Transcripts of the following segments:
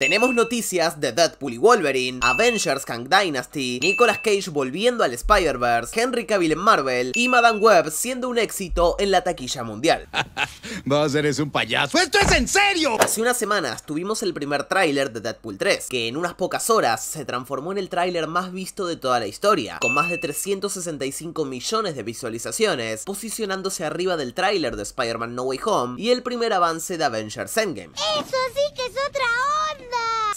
Tenemos noticias de Deadpool y Wolverine, Avengers Kang Dynasty, Nicolas Cage volviendo al Spider-Verse, Henry Cavill en Marvel y Madame Web siendo un éxito en la taquilla mundial. Va Vos eres un payaso, ¡esto es en serio! Hace unas semanas tuvimos el primer tráiler de Deadpool 3, que en unas pocas horas se transformó en el tráiler más visto de toda la historia, con más de 365 millones de visualizaciones, posicionándose arriba del tráiler de Spider-Man No Way Home y el primer avance de Avengers Endgame. ¡Eso sí que es otra onda!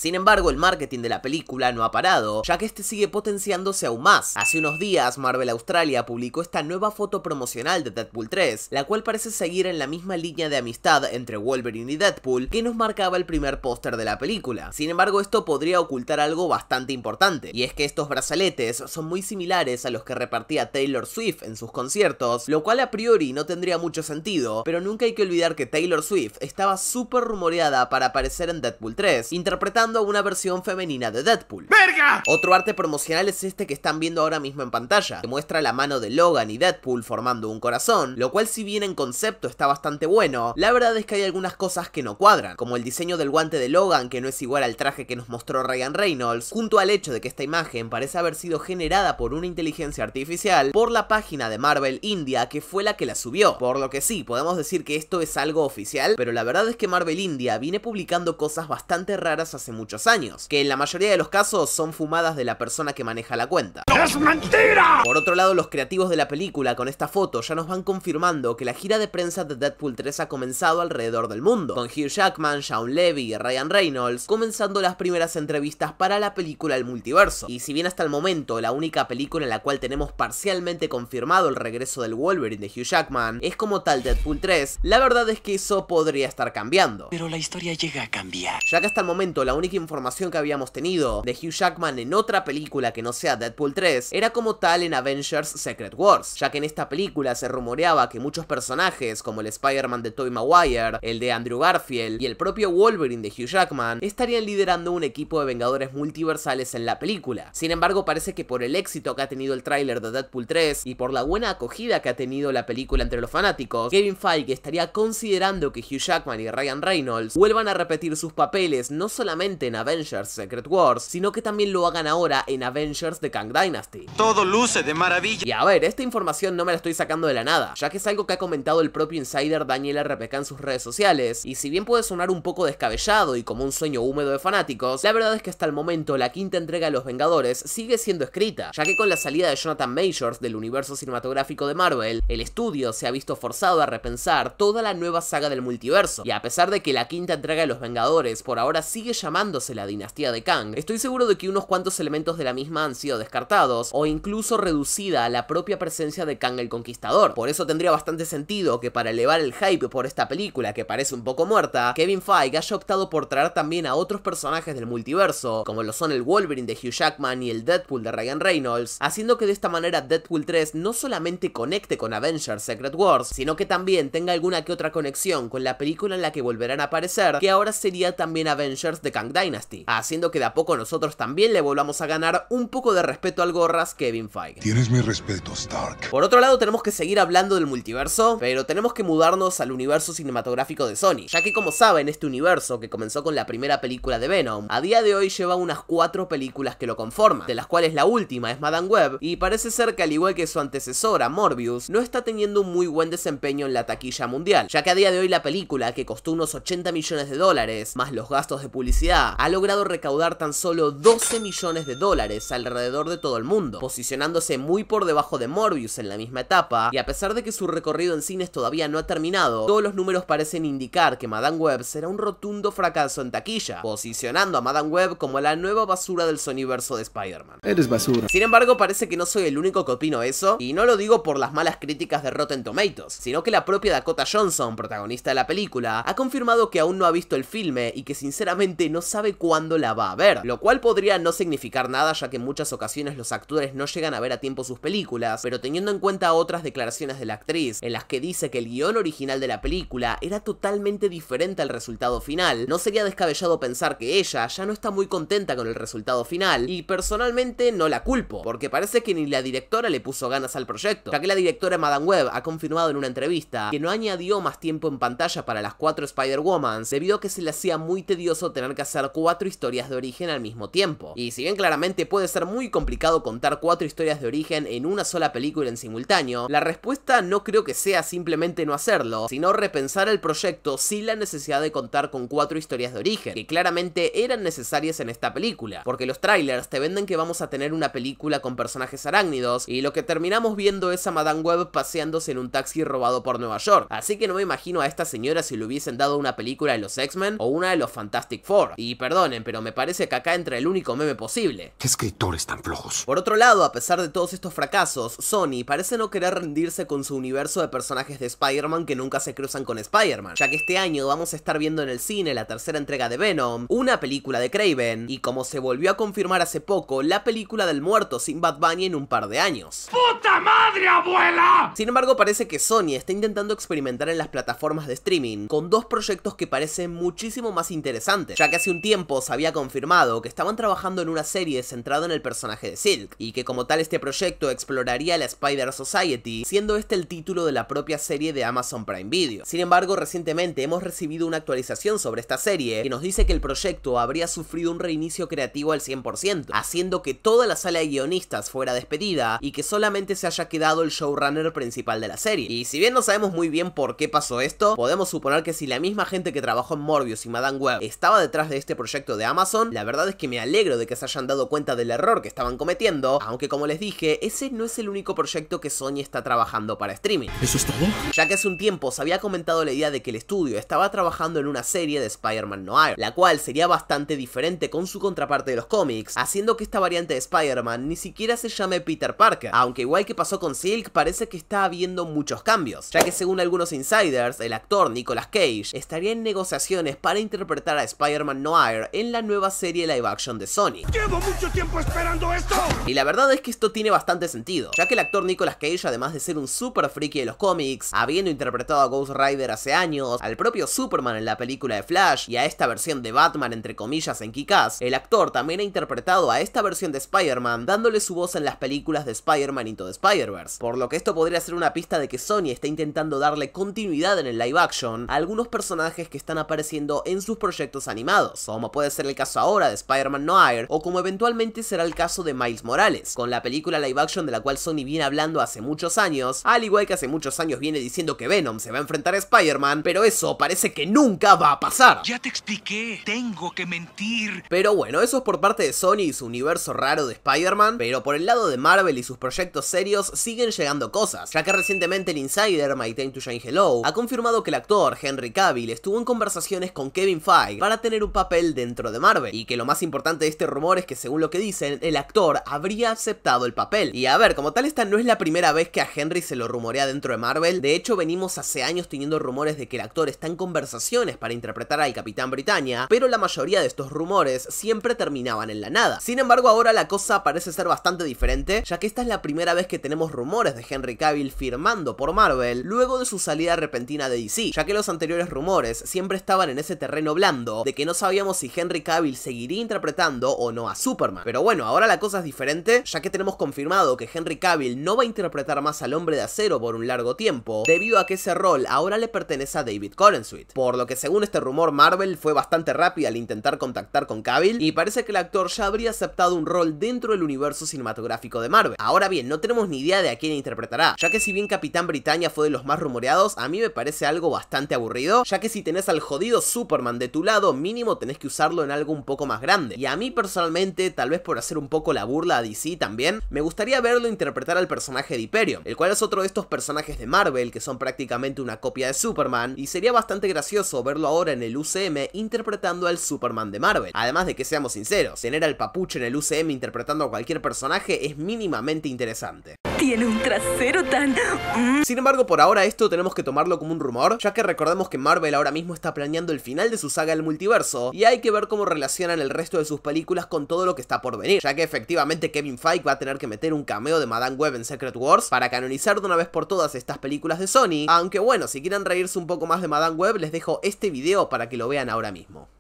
Sin embargo, el marketing de la película no ha parado, ya que este sigue potenciándose aún más. Hace unos días, Marvel Australia publicó esta nueva foto promocional de Deadpool 3, la cual parece seguir en la misma línea de amistad entre Wolverine y Deadpool que nos marcaba el primer póster de la película. Sin embargo, esto podría ocultar algo bastante importante, y es que estos brazaletes son muy similares a los que repartía Taylor Swift en sus conciertos, lo cual a priori no tendría mucho sentido, pero nunca hay que olvidar que Taylor Swift estaba súper rumoreada para aparecer en Deadpool 3, interpretando a una versión femenina de Deadpool. ¡Verga! Otro arte promocional es este que están viendo ahora mismo en pantalla, que muestra la mano de Logan y Deadpool formando un corazón, lo cual si bien en concepto está bastante bueno, la verdad es que hay algunas cosas que no cuadran, como el diseño del guante de Logan que no es igual al traje que nos mostró Ryan Reynolds, junto al hecho de que esta imagen parece haber sido generada por una inteligencia artificial por la página de Marvel India que fue la que la subió, por lo que sí, podemos decir que esto es algo oficial, pero la verdad es que Marvel India viene publicando cosas bastante raras hace muchos años, que en la mayoría de los casos son fumadas de la persona que maneja la cuenta. ¡Es mentira! Por otro lado, los creativos de la película con esta foto ya nos van confirmando que la gira de prensa de Deadpool 3 ha comenzado alrededor del mundo, con Hugh Jackman, Shawn Levy y Ryan Reynolds comenzando las primeras entrevistas para la película El Multiverso. Y si bien hasta el momento la única película en la cual tenemos parcialmente confirmado el regreso del Wolverine de Hugh Jackman es como tal Deadpool 3, la verdad es que eso podría estar cambiando. Pero la historia llega a cambiar. Ya que hasta el momento la única información que habíamos tenido de Hugh Jackman en otra película que no sea Deadpool 3 era como tal en Avengers Secret Wars, ya que en esta película se rumoreaba que muchos personajes como el Spider-Man de Tobey Maguire, el de Andrew Garfield y el propio Wolverine de Hugh Jackman estarían liderando un equipo de Vengadores multiversales en la película. Sin embargo, parece que por el éxito que ha tenido el tráiler de Deadpool 3 y por la buena acogida que ha tenido la película entre los fanáticos, Kevin Feige estaría considerando que Hugh Jackman y Ryan Reynolds vuelvan a repetir sus papeles no solamente en Avengers Secret Wars, sino que también lo hagan ahora en Avengers de Kang Dynasty. Todo luce de maravilla. Y a ver, esta información no me la estoy sacando de la nada, ya que es algo que ha comentado el propio insider Daniel RPK en sus redes sociales, y si bien puede sonar un poco descabellado y como un sueño húmedo de fanáticos, la verdad es que hasta el momento la quinta entrega de Los Vengadores sigue siendo escrita, ya que con la salida de Jonathan Majors del universo cinematográfico de Marvel, el estudio se ha visto forzado a repensar toda la nueva saga del multiverso, y a pesar de que la quinta entrega de Los Vengadores por ahora sigue llamando la dinastía de Kang, estoy seguro de que unos cuantos elementos de la misma han sido descartados, o incluso reducida a la propia presencia de Kang el Conquistador. Por eso tendría bastante sentido que para elevar el hype por esta película, que parece un poco muerta, Kevin Feige haya optado por traer también a otros personajes del multiverso, como lo son el Wolverine de Hugh Jackman y el Deadpool de Ryan Reynolds, haciendo que de esta manera Deadpool 3 no solamente conecte con Avengers Secret Wars, sino que también tenga alguna que otra conexión con la película en la que volverán a aparecer, que ahora sería también Avengers de Kang Dynasty, haciendo que de a poco nosotros también le volvamos a ganar un poco de respeto al gorras Kevin Feige. Tienes mi respeto, Stark. Por otro lado, tenemos que seguir hablando del multiverso, pero tenemos que mudarnos al universo cinematográfico de Sony, ya que como saben, este universo que comenzó con la primera película de Venom, a día de hoy lleva unas cuatro películas que lo conforman, de las cuales la última es Madame Web, y parece ser que al igual que su antecesora, Morbius, no está teniendo un muy buen desempeño en la taquilla mundial, ya que a día de hoy la película, que costó unos 80 millones de dólares, más los gastos de publicidad, ha logrado recaudar tan solo 12 millones de dólares alrededor de todo el mundo, posicionándose muy por debajo de Morbius en la misma etapa, y a pesar de que su recorrido en cines todavía no ha terminado, todos los números parecen indicar que Madame Web será un rotundo fracaso en taquilla, posicionando a Madame Web como la nueva basura del soniverso de Spider-Man. Eres basura. Sin embargo, parece que no soy el único que opino eso, y no lo digo por las malas críticas de Rotten Tomatoes, sino que la propia Dakota Johnson, protagonista de la película, ha confirmado que aún no ha visto el filme y que sinceramente no sabe cuándo la va a ver, lo cual podría no significar nada ya que en muchas ocasiones los actores no llegan a ver a tiempo sus películas, pero teniendo en cuenta otras declaraciones de la actriz, en las que dice que el guión original de la película era totalmente diferente al resultado final, no sería descabellado pensar que ella ya no está muy contenta con el resultado final, y personalmente no la culpo, porque parece que ni la directora le puso ganas al proyecto, ya que la directora Madame Webb ha confirmado en una entrevista que no añadió más tiempo en pantalla para las cuatro Spider-Womans debido a que se le hacía muy tedioso tener que hacer cuatro historias de origen al mismo tiempo. Y si bien claramente puede ser muy complicado contar cuatro historias de origen en una sola película en simultáneo, la respuesta no creo que sea simplemente no hacerlo, sino repensar el proyecto sin la necesidad de contar con cuatro historias de origen, que claramente eran necesarias en esta película, porque los trailers te venden que vamos a tener una película con personajes arácnidos, y lo que terminamos viendo es a Madame Web paseándose en un taxi robado por Nueva York, así que no me imagino a esta señora si le hubiesen dado una película de los X-Men o una de los Fantastic Four, y perdonen, pero me parece que acá entra el único meme posible. ¿Qué escritores tan flojos? Por otro lado, a pesar de todos estos fracasos, Sony parece no querer rendirse con su universo de personajes de Spider-Man que nunca se cruzan con Spider-Man, ya que este año vamos a estar viendo en el cine la tercera entrega de Venom, una película de Kraven y como se volvió a confirmar hace poco, la película del muerto sin Bad Bunny en un par de años. ¡Puta madre, abuela! Sin embargo, parece que Sony está intentando experimentar en las plataformas de streaming, con dos proyectos que parecen muchísimo más interesantes, ya que hace un tiempos había confirmado que estaban trabajando en una serie centrada en el personaje de Silk, y que como tal este proyecto exploraría la Spider Society, siendo este el título de la propia serie de Amazon Prime Video. Sin embargo, recientemente hemos recibido una actualización sobre esta serie que nos dice que el proyecto habría sufrido un reinicio creativo al 100%, haciendo que toda la sala de guionistas fuera despedida y que solamente se haya quedado el showrunner principal de la serie. Y si bien no sabemos muy bien por qué pasó esto, podemos suponer que si la misma gente que trabajó en Morbius y Madame Web estaba detrás de este este proyecto de Amazon, la verdad es que me alegro de que se hayan dado cuenta del error que estaban cometiendo, aunque como les dije, ese no es el único proyecto que Sony está trabajando para streaming. ¿Eso es Ya que hace un tiempo se había comentado la idea de que el estudio estaba trabajando en una serie de Spider-Man Noir, la cual sería bastante diferente con su contraparte de los cómics, haciendo que esta variante de Spider-Man ni siquiera se llame Peter Parker, aunque igual que pasó con Silk, parece que está habiendo muchos cambios, ya que según algunos insiders, el actor Nicolas Cage estaría en negociaciones para interpretar a Spider-Man Noir en la nueva serie live action de Sony. ¡Llevo mucho tiempo esperando esto! Y la verdad es que esto tiene bastante sentido, ya que el actor Nicolas Cage, además de ser un super friki de los cómics, habiendo interpretado a Ghost Rider hace años, al propio Superman en la película de Flash y a esta versión de Batman entre comillas en kick el actor también ha interpretado a esta versión de Spider-Man dándole su voz en las películas de Spider-Man y todo Spider-Verse, por lo que esto podría ser una pista de que Sony está intentando darle continuidad en el live action a algunos personajes que están apareciendo en sus proyectos animados, como puede ser el caso ahora de Spider-Man Noir, o como eventualmente será el caso de Miles Morales, con la película live action de la cual Sony viene hablando hace muchos años, al igual que hace muchos años viene diciendo que Venom se va a enfrentar a Spider-Man, pero eso parece que nunca va a pasar. Ya te expliqué, tengo que mentir. Pero bueno, eso es por parte de Sony y su universo raro de Spider-Man, pero por el lado de Marvel y sus proyectos serios siguen llegando cosas, ya que recientemente el insider My Time to Shine Hello ha confirmado que el actor Henry Cavill estuvo en conversaciones con Kevin Feige para tener un papel dentro de Marvel. Y que lo más importante de este rumor es que según lo que dicen, el actor habría aceptado el papel. Y a ver, como tal esta no es la primera vez que a Henry se lo rumorea dentro de Marvel, de hecho venimos hace años teniendo rumores de que el actor está en conversaciones para interpretar al Capitán Britannia, pero la mayoría de estos rumores siempre terminaban en la nada. Sin embargo, ahora la cosa parece ser bastante diferente, ya que esta es la primera vez que tenemos rumores de Henry Cavill firmando por Marvel luego de su salida repentina de DC, ya que los anteriores rumores siempre estaban en ese terreno blando de que no sabía si Henry Cavill seguiría interpretando o no a Superman. Pero bueno, ahora la cosa es diferente, ya que tenemos confirmado que Henry Cavill no va a interpretar más al Hombre de Acero por un largo tiempo, debido a que ese rol ahora le pertenece a David Corenswit. Por lo que según este rumor, Marvel fue bastante rápida al intentar contactar con Cavill, y parece que el actor ya habría aceptado un rol dentro del universo cinematográfico de Marvel. Ahora bien, no tenemos ni idea de a quién interpretará, ya que si bien Capitán Britannia fue de los más rumoreados, a mí me parece algo bastante aburrido, ya que si tenés al jodido Superman de tu lado, mínimo tenés que usarlo en algo un poco más grande. Y a mí personalmente, tal vez por hacer un poco la burla a DC también, me gustaría verlo interpretar al personaje de Hyperion, el cual es otro de estos personajes de Marvel que son prácticamente una copia de Superman, y sería bastante gracioso verlo ahora en el UCM interpretando al Superman de Marvel. Además de que seamos sinceros, tener al papuche en el UCM interpretando a cualquier personaje es mínimamente interesante. Tiene un trasero tan... Mm. Sin embargo, por ahora esto tenemos que tomarlo como un rumor, ya que recordemos que Marvel ahora mismo está planeando el final de su saga del multiverso, y hay que ver cómo relacionan el resto de sus películas con todo lo que está por venir, ya que efectivamente Kevin Feige va a tener que meter un cameo de Madame Web en Secret Wars para canonizar de una vez por todas estas películas de Sony, aunque bueno, si quieren reírse un poco más de Madame Web les dejo este video para que lo vean ahora mismo.